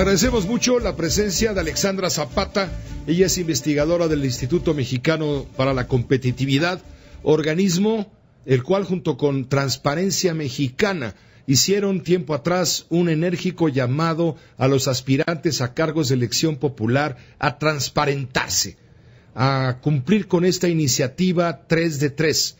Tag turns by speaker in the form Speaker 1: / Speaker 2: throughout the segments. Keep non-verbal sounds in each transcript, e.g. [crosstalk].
Speaker 1: Agradecemos mucho la presencia de Alexandra Zapata. Ella es investigadora del Instituto Mexicano para la Competitividad, organismo el cual junto con Transparencia Mexicana hicieron tiempo atrás un enérgico llamado a los aspirantes a cargos de elección popular a transparentarse, a cumplir con esta iniciativa 3 de 3,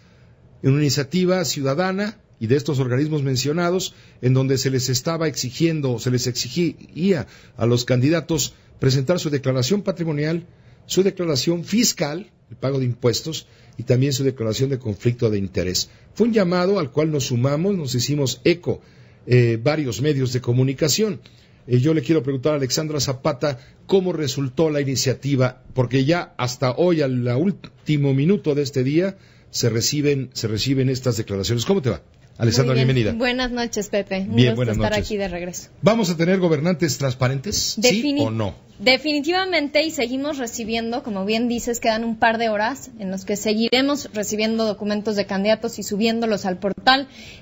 Speaker 1: una iniciativa ciudadana y de estos organismos mencionados, en donde se les estaba exigiendo, se les exigía a los candidatos presentar su declaración patrimonial, su declaración fiscal, el pago de impuestos, y también su declaración de conflicto de interés. Fue un llamado al cual nos sumamos, nos hicimos eco eh, varios medios de comunicación. Eh, yo le quiero preguntar a Alexandra Zapata cómo resultó la iniciativa, porque ya hasta hoy, al último minuto de este día, se reciben, se reciben estas declaraciones. ¿Cómo te va? Alessandra, bienvenida.
Speaker 2: Buenas noches, Pepe. Un estar aquí de regreso.
Speaker 1: ¿Vamos a tener gobernantes transparentes? ¿Sí o no?
Speaker 2: Definitivamente, y seguimos recibiendo, como bien dices, quedan un par de horas en los que seguiremos recibiendo documentos de candidatos y subiéndolos al portal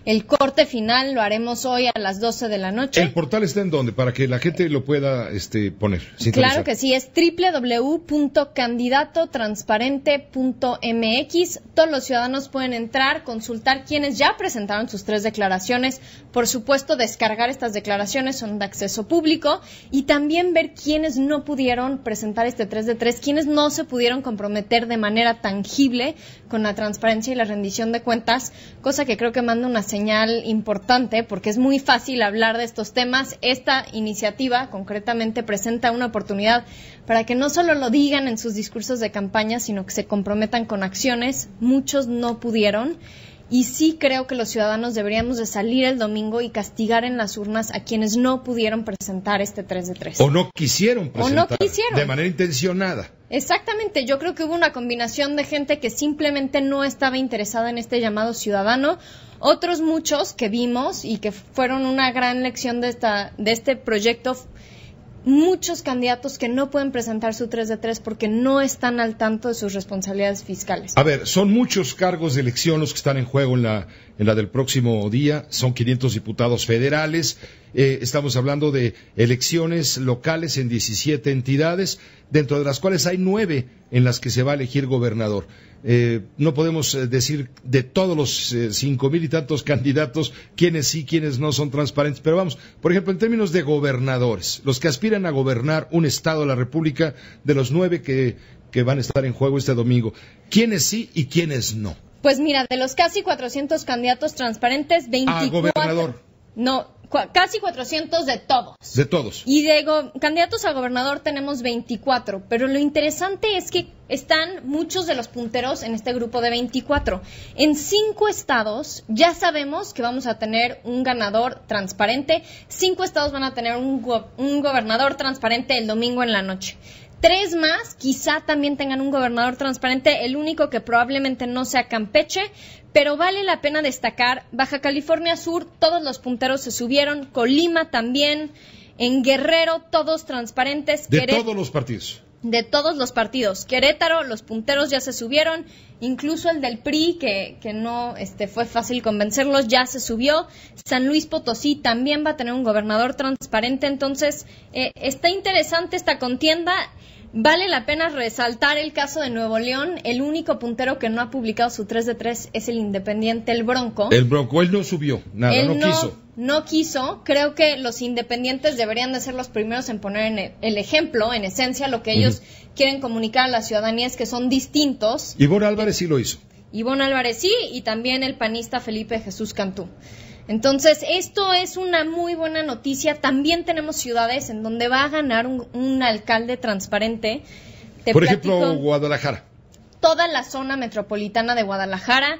Speaker 2: el corte final lo haremos hoy a las 12 de la noche. ¿El
Speaker 1: portal está en dónde? Para que la gente lo pueda este, poner. Claro que
Speaker 2: sí, es www.candidatotransparente.mx. Todos los ciudadanos pueden entrar, consultar quienes ya presentaron sus tres declaraciones. Por supuesto, descargar estas declaraciones son de acceso público y también ver quienes no pudieron presentar este tres de tres, quienes no se pudieron comprometer de manera tangible con la transparencia y la rendición de cuentas, cosa que creo creo que manda una señal importante porque es muy fácil hablar de estos temas. Esta iniciativa concretamente presenta una oportunidad para que no solo lo digan en sus discursos de campaña, sino que se comprometan con acciones. Muchos no pudieron. Y sí creo que los ciudadanos deberíamos de salir el domingo y castigar en las urnas a quienes no pudieron presentar este 3 de 3. O
Speaker 1: no quisieron presentar. De manera intencionada.
Speaker 2: Exactamente, yo creo que hubo una combinación de gente que simplemente no estaba interesada en este llamado ciudadano, otros muchos que vimos y que fueron una gran lección de, esta, de este proyecto, muchos candidatos que no pueden presentar su 3 de 3 porque no están al tanto de sus responsabilidades fiscales.
Speaker 1: A ver, son muchos cargos de elección los que están en juego en la, en la del próximo día, son 500 diputados federales eh, estamos hablando de elecciones locales en 17 entidades, dentro de las cuales hay nueve en las que se va a elegir gobernador. Eh, no podemos eh, decir de todos los cinco mil y tantos [laughs] candidatos quiénes sí, quiénes no son transparentes, pero vamos, por ejemplo, en términos de gobernadores, los que aspiran a gobernar un estado de la República, de los nueve que, van a estar en juego este domingo, quiénes sí y quiénes no.
Speaker 2: Pues mira, de los casi 400 candidatos transparentes, 24. Ah, gobernador. No, casi 400 de todos. De todos. Y de candidatos a gobernador tenemos 24, pero lo interesante es que están muchos de los punteros en este grupo de 24. En cinco estados ya sabemos que vamos a tener un ganador transparente, cinco estados van a tener un, un gobernador transparente el domingo en la noche. Tres más quizá también tengan un gobernador transparente, el único que probablemente no sea Campeche, pero vale la pena destacar, Baja California Sur, todos los punteros se subieron, Colima también, en Guerrero todos transparentes. De todos
Speaker 1: los partidos
Speaker 2: de todos los partidos. Querétaro, los punteros ya se subieron, incluso el del PRI, que, que no este, fue fácil convencerlos, ya se subió. San Luis Potosí también va a tener un gobernador transparente, entonces eh, está interesante esta contienda. Vale la pena resaltar el caso de Nuevo León. El único puntero que no ha publicado su 3 de 3 es el independiente, el Bronco. El
Speaker 1: Bronco, él no subió, nada, no quiso
Speaker 2: no quiso. Creo que los independientes deberían de ser los primeros en poner en e-, el ejemplo. En esencia, lo que ellos quieren comunicar a la ciudadanía es que son distintos.
Speaker 1: Ivonne Álvarez sí lo hizo.
Speaker 2: Ivonne Álvarez sí, y también el panista Felipe Jesús Cantú. Entonces, esto es una muy buena noticia. También tenemos ciudades en donde va a ganar un, alcalde transparente. Por ejemplo,
Speaker 1: Guadalajara.
Speaker 2: Toda la zona metropolitana de Guadalajara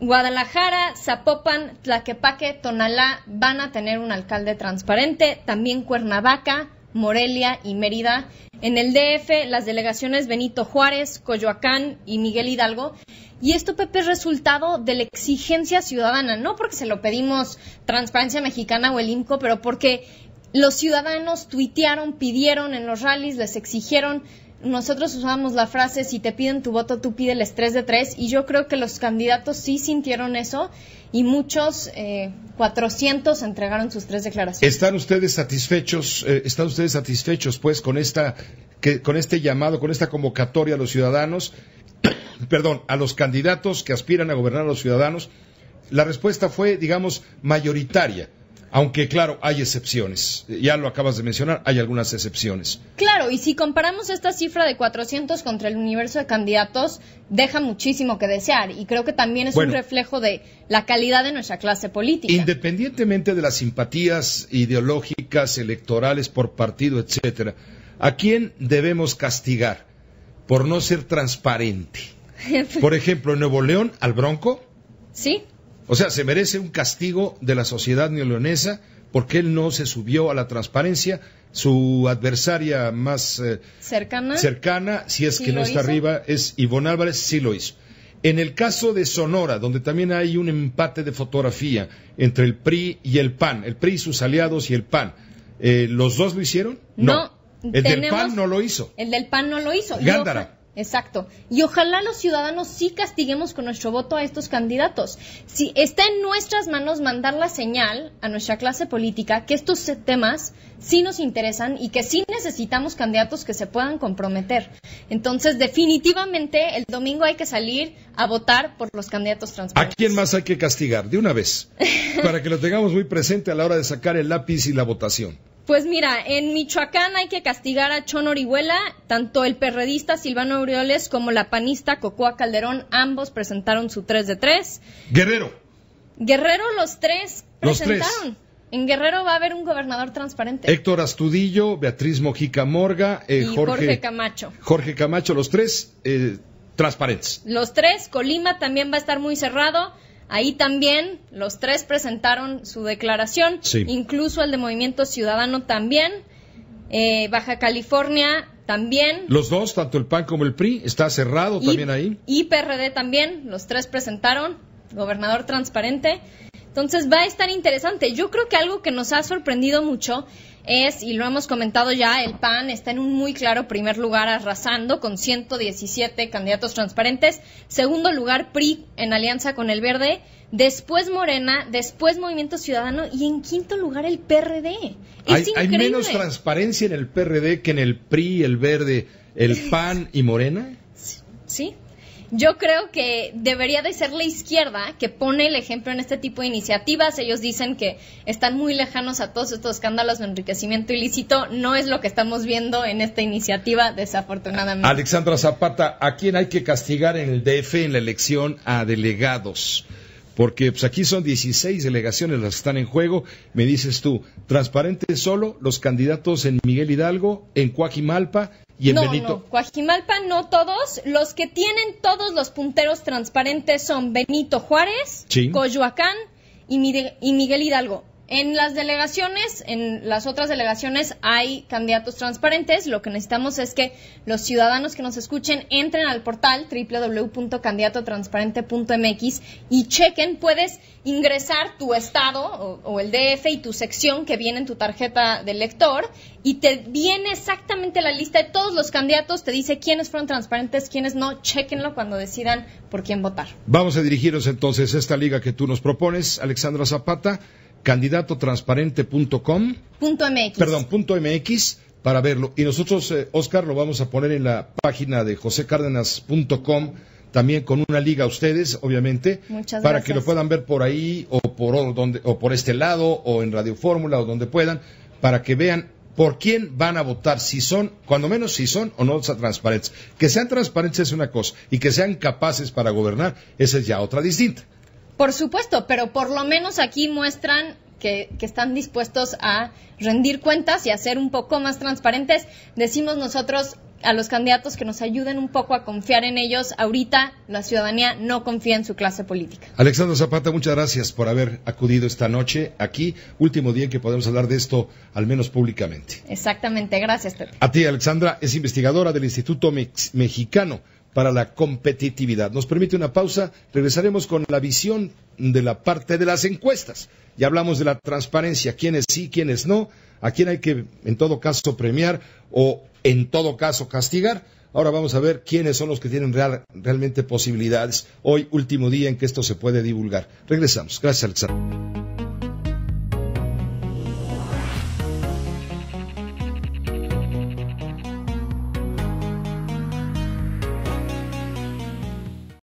Speaker 2: Guadalajara, Zapopan, Tlaquepaque, Tonalá van a tener un alcalde transparente, también Cuernavaca, Morelia y Mérida. En el DF, las delegaciones Benito Juárez, Coyoacán y Miguel Hidalgo. Y esto, Pepe, es resultado de la exigencia ciudadana, no porque se lo pedimos Transparencia Mexicana o el INCO, pero porque los ciudadanos tuitearon, pidieron en los rallies, les exigieron nosotros usamos la frase si te piden tu voto, tú pídeles tres de tres, y yo creo que los candidatos sí sintieron eso y muchos, eh, 400 entregaron sus tres declaraciones.
Speaker 1: ¿Están ustedes satisfechos, eh, están ustedes satisfechos pues con esta, que, con este llamado, con esta convocatoria a los ciudadanos, [coughs] perdón, a los candidatos que aspiran a gobernar a los ciudadanos? La respuesta fue, digamos, mayoritaria aunque claro, hay excepciones. Ya lo acabas de mencionar, hay algunas excepciones.
Speaker 2: Claro, y si comparamos esta cifra de 400 contra el universo de candidatos, deja muchísimo que desear y creo que también es un reflejo de la calidad de nuestra clase política.
Speaker 1: Independientemente de las simpatías ideológicas, electorales por partido, etcétera, ¿a quién debemos castigar por no ser transparente? [laughs] Por ejemplo, en Nuevo León, al Bronco. Sí. O sea, se merece un castigo de la sociedad neoleonesa porque él no se subió a la transparencia. Su adversaria más eh, cercana. si es que no está arriba, es Ivonne Álvarez, sí lo hizo. En el caso de Sonora, donde también hay un empate de fotografía entre el PRI y el PAN, el PRI, y sus aliados y el PAN, eh, ¿los dos lo hicieron? No.
Speaker 2: no el del PAN no lo hizo. El del PAn no lo hizo. Gándara. Exacto. Y ojalá los ciudadanos sí castiguemos con nuestro voto a estos candidatos. Si está en nuestras manos mandar la señal a nuestra clase política que estos temas sí nos interesan y que sí necesitamos candidatos que se puedan comprometer. Entonces, definitivamente el domingo hay que salir a votar por los candidatos transparentes.
Speaker 1: ¿A quién más hay que castigar? De una vez, [laughs] para que lo tengamos muy presente a la hora de sacar el lápiz y la votación.
Speaker 2: Pues mira, en Michoacán hay que castigar a Chon Orihuela. Tanto el perredista Silvano Aureoles como la panista Cocoa Calderón, ambos presentaron su 3 de 3. Guerrero. Guerrero, los tres presentaron. En Guerrero va a haber un gobernador transparente.
Speaker 1: Héctor Astudillo, Beatriz Mojica Morga, eh, y Jorge, Camacho. Jorge Camacho, los tres eh, transparentes.
Speaker 2: Los tres, Colima también va a estar muy cerrado. Ahí también los tres presentaron su declaración, incluso el de Movimiento Ciudadano también, eh, Baja California también.
Speaker 1: Los dos, tanto el PAN como el PRI, está cerrado también ahí.
Speaker 2: Y PRD también, los tres presentaron, gobernador transparente. Entonces va a estar interesante. Yo creo que algo que nos ha sorprendido mucho es, y lo hemos comentado ya, el PAN está en un muy claro primer lugar arrasando con 117 candidatos transparentes, segundo lugar PRI en alianza con el Verde, después Morena, después Movimiento Ciudadano y en quinto lugar el PRD.
Speaker 1: hay, hay menos transparencia en el PRD que en el PRI, el Verde, el PAN y Morena.
Speaker 2: Sí, yo creo que debería de ser la izquierda que pone el ejemplo en este tipo de iniciativas. Ellos dicen que están muy lejanos a todos estos escándalos de enriquecimiento ilícito. No es lo que estamos viendo en esta iniciativa, desafortunadamente.
Speaker 1: Alexandra Zapata, ¿a quién hay que castigar en el DF en la elección a delegados? Porque pues, aquí son 16 delegaciones las que están en juego. Me dices tú, transparente solo los candidatos en Miguel Hidalgo, en Coajimalpa no, no,
Speaker 2: Coajimalpa no todos. Los que tienen todos los punteros transparentes son Benito Juárez, Coyoacán y, Miguel Hidalgo. En las delegaciones, en las otras delegaciones hay candidatos transparentes. Lo que necesitamos es que los ciudadanos que nos escuchen entren al portal www.candidatotransparente.mx y chequen. Puedes ingresar tu estado o, o, el DF y tu sección que viene en tu tarjeta de lector y te viene exactamente la lista de todos los candidatos. Te dice quiénes fueron transparentes, quiénes no. Chequenlo cuando decidan por quién votar.
Speaker 1: Vamos a dirigirnos entonces a esta liga que tú nos propones, Alexandra Zapata punto MX. Perdón, punto MX para verlo. Y nosotros, eh, Oscar, lo vamos a poner en la página de josecárdenas.com también con una liga a ustedes, obviamente, para que lo puedan ver por ahí o por donde o por este lado o en Radio Fórmula o donde puedan, para que vean por quién van a votar, si son, cuando menos si son o no transparentes. Que sean transparentes es una cosa y que sean capaces para gobernar, esa es ya otra distinta. Por
Speaker 2: supuesto, pero por lo menos aquí muestran que, están dispuestos a rendir cuentas y a ser un poco más transparentes. Decimos nosotros a los candidatos que nos ayuden un poco a confiar en ellos. Ahorita la ciudadanía no confía en su clase política.
Speaker 1: Alexandra Zapata, muchas gracias por haber acudido esta noche aquí. Último día en que podemos hablar de esto, al menos públicamente.
Speaker 2: Exactamente, gracias.
Speaker 1: A ti, Alexandra, es investigadora del Instituto Mexicano para la competitividad. Nos permite una pausa, regresaremos con la visión de la parte de las encuestas. Ya hablamos de la transparencia, quiénes sí, quiénes no, a quién hay que en todo caso premiar o en todo caso castigar. Ahora vamos a ver quiénes son los que tienen realmente posibilidades. Hoy, último día en que esto se puede divulgar. Regresamos. Gracias, Alexander.